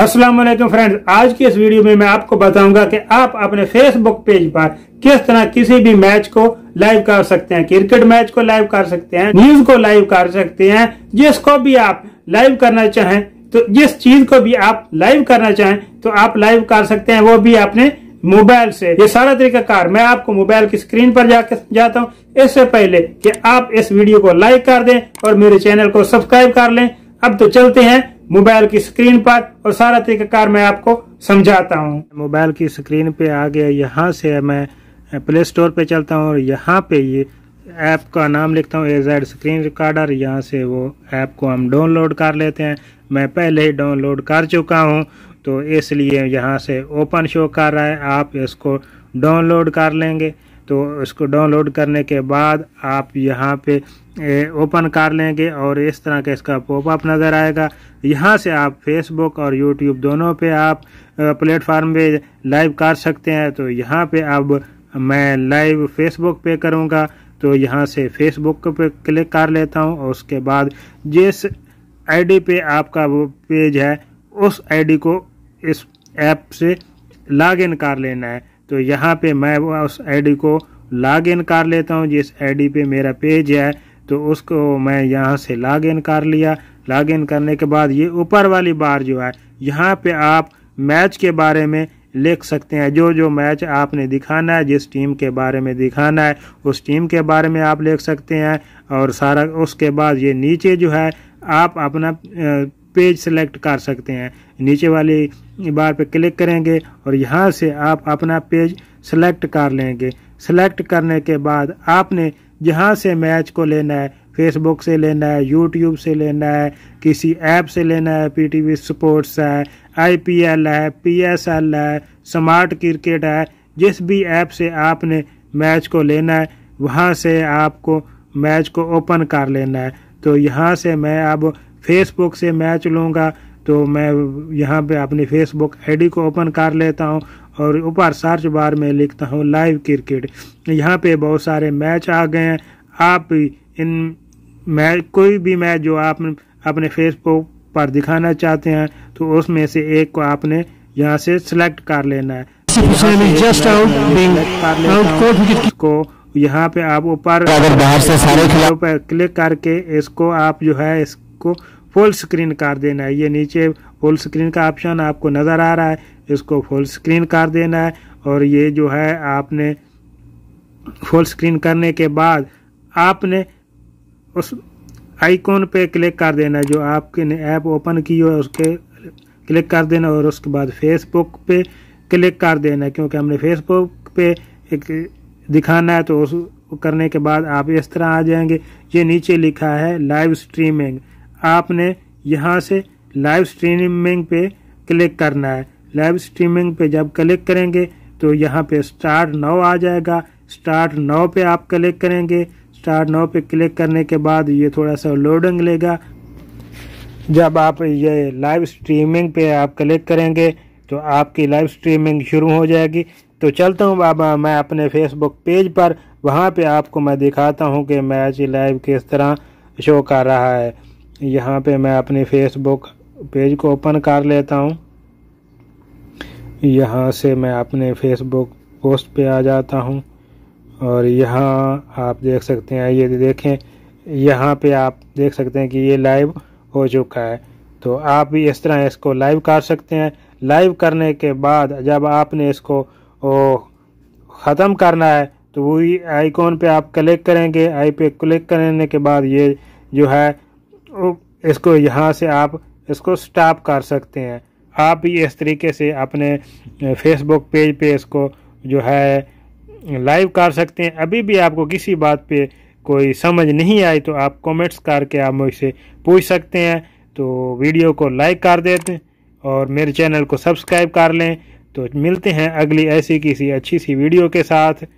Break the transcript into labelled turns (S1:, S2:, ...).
S1: Aslam friends आज की इस वीडियो में मैं आपको बताऊंगा कि आप अपने फेसबुक पेज पर किस तरह किसी भी मैच को लाइव कर सकते हैं क्रिकेट मैच को लाइव कर सकते हैं न्यूज को लाइव कर सकते हैं जिसको भी आप लाइव करना चाहें तो जिस चीज को भी आप लाइव करना चाहें तो आप लाइव कर सकते हैं वो भी अपने मोबाइल से ये सारा तरीका कार मैं आपको मोबाइल की स्क्रीन पर जाकर जाता हूँ इससे पहले कि आप इस वीडियो को लाइक कर दें और मेरे चैनल को सब्सक्राइब कर लें अब तो चलते हैं मोबाइल की स्क्रीन पर और सारा तरीकाकार मैं आपको समझाता हूँ मोबाइल की स्क्रीन पे आ गया यहाँ से मैं प्ले स्टोर पे चलता हूँ और यहाँ पे ये ऐप का नाम लिखता हूँ एजेड स्क्रीन रिकॉर्डर यहाँ से वो ऐप को हम डाउनलोड कर लेते हैं मैं पहले ही डाउनलोड कर चुका हूँ तो इसलिए यहाँ से ओपन शो कर रहा है आप इसको डाउनलोड कर लेंगे तो इसको डाउनलोड करने के बाद आप यहाँ पे ओपन कर लेंगे और इस तरह का इसका पॉपअप नज़र आएगा यहाँ से आप फेसबुक और यूट्यूब दोनों पे आप प्लेटफार्म पे लाइव कर सकते हैं तो यहाँ पे अब मैं लाइव फेसबुक पे करूँगा तो यहाँ से फेसबुक पे क्लिक कर लेता हूँ और उसके बाद जिस आईडी पे आपका वो पेज है उस आईडी को इस ऐप से लॉग इन कर लेना है तो यहाँ पे मैं उस आईडी को लॉग इन कर लेता हूँ जिस आईडी पे मेरा पेज है तो उसको मैं यहाँ से लॉग इन कर लिया लॉग इन करने के बाद ये ऊपर वाली बार जो है यहाँ पे आप मैच के बारे में लिख सकते हैं जो जो मैच आपने दिखाना है जिस टीम के बारे में दिखाना है उस टीम के बारे में आप लिख सकते हैं और सारा उसके बाद ये नीचे जो है आप अपना पेज सेलेक्ट कर सकते हैं नीचे वाले बार पे क्लिक करेंगे और यहाँ से आप अपना पेज सेलेक्ट कर लेंगे सेलेक्ट करने के बाद आपने जहाँ से मैच को लेना है फेसबुक से लेना है यूट्यूब से लेना है किसी ऐप से लेना है वी स्पोर्ट्स है आईपीएल है पीएसएल है स्मार्ट क्रिकेट है जिस भी ऐप से आपने मैच को लेना है वहाँ से आपको मैच को ओपन कर लेना है तो यहाँ से मैं अब फेसबुक से मैच लूँगा तो मैं यहाँ पे अपनी फेसबुक आईडी को ओपन कर लेता हूँ और ऊपर सर्च बार में लिखता हूँ लाइव क्रिकेट यहाँ पे बहुत सारे मैच आ गए हैं आप इन मैच कोई भी मैच जो आप अपने फेसबुक पर दिखाना चाहते हैं तो उसमें से एक को आपने यहाँ से सिलेक्ट कर लेना है इसको यहाँ पे आप ऊपर बाहर से सारे क्लिक करके इसको आप जो है इसको फुल स्क्रीन कर देना है ये नीचे फुल स्क्रीन का ऑप्शन आपको नज़र आ रहा है इसको फुल स्क्रीन कर देना है और ये जो है आपने फुल स्क्रीन करने के बाद आपने उस आइकॉन पे क्लिक कर देना जो आपके ने ऐप ओपन की हो उसके क्लिक कर देना और उसके बाद फेसबुक पे क्लिक कर देना क्योंकि हमने फेसबुक पे एक दिखाना है तो उस करने के बाद आप इस तरह आ जाएंगे ये नीचे लिखा है लाइव स्ट्रीमिंग आपने यहाँ से लाइव स्ट्रीमिंग पे क्लिक करना है लाइव स्ट्रीमिंग पे जब क्लिक करेंगे तो यहाँ पे स्टार्ट नौ आ जाएगा स्टार्ट नौ पे आप क्लिक करेंगे स्टार्ट नौ पे क्लिक करने के बाद ये थोड़ा सा लोडिंग लेगा जब आप ये लाइव स्ट्रीमिंग पे आप क्लिक करेंगे तो आपकी लाइव स्ट्रीमिंग शुरू हो जाएगी तो चलता हूँ बाबा मैं अपने फेसबुक पेज पर वहाँ पे आपको मैं दिखाता हूँ कि मैच लाइव किस तरह शो कर रहा है यहाँ पे मैं अपने फेसबुक पेज को ओपन कर लेता हूँ यहाँ से मैं अपने फेसबुक पोस्ट पे आ जाता हूँ और यहाँ आप देख सकते हैं ये देखें यहाँ पे आप देख सकते हैं कि ये लाइव हो चुका है तो आप भी इस तरह इसको लाइव कर सकते हैं लाइव करने के बाद जब आपने इसको ख़त्म करना है तो वही आइकॉन पे आप क्लिक करेंगे आई पे क्लिक करने के बाद ये जो है इसको यहाँ से आप इसको स्टॉप कर सकते हैं आप भी इस तरीके से अपने फेसबुक पेज पे इसको जो है लाइव कर सकते हैं अभी भी आपको किसी बात पे कोई समझ नहीं आई तो आप कमेंट्स करके आप मुझसे पूछ सकते हैं तो वीडियो को लाइक कर देते और मेरे चैनल को सब्सक्राइब कर लें तो मिलते हैं अगली ऐसी किसी अच्छी सी वीडियो के साथ